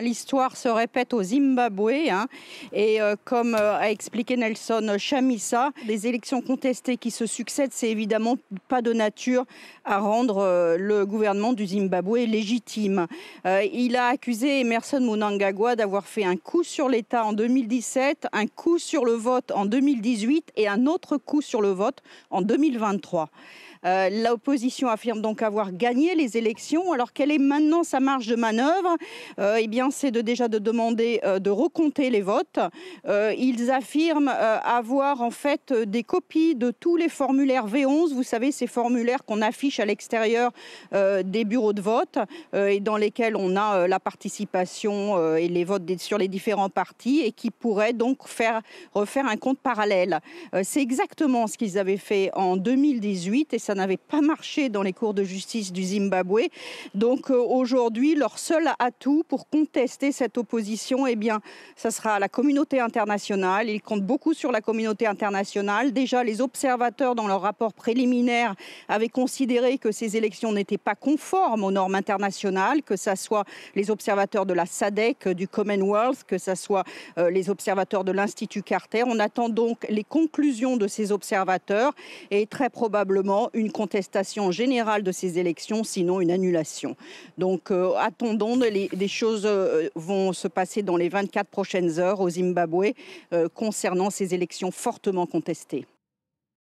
L'histoire se répète au Zimbabwe hein. et euh, comme euh, a expliqué Nelson Chamisa, les élections contestées qui se succèdent, c'est évidemment pas de nature à rendre euh, le gouvernement du Zimbabwe légitime. il a accusé Emerson Mnangagwa d'avoir fait un coup sur l'État en 2017, un coup sur le vote en 2018 et un autre coup sur le vote en 2023. Euh, l'opposition affirme donc avoir gagné les élections. Alors quelle est maintenant sa marge de manœuvre euh, Eh bien, c'est de, déjà de demander euh, de recompter les votes. ils affirment avoir en fait des copies de tous les formulaires V11. Vous savez, ces formulaires qu'on affiche à l'extérieur des bureaux de vote et dans lesquels on a la participation et les votes sur les différents partis et qui pourraient donc faire refaire un compte parallèle. c'est exactement ce qu'ils avaient fait en 2018 ça n'avait pas marché dans les cours de justice du Zimbabwe. Donc euh, aujourd'hui, leur seul atout pour contester cette opposition, eh bien, ça sera la communauté internationale. Ils comptent beaucoup sur la communauté internationale. Déjà, les observateurs, dans leur rapport préliminaire, avaient considéré que ces élections n'étaient pas conformes aux normes internationales, que ce soit les observateurs de la SADC, du Commonwealth, que ce soit euh, les observateurs de l'Institut Carter. On attend donc les conclusions de ces observateurs et très probablement une contestation générale de ces élections, sinon une annulation. Donc euh, attendons, les, choses euh, vont se passer dans les 24 prochaines heures au Zimbabwe euh, concernant ces élections fortement contestées.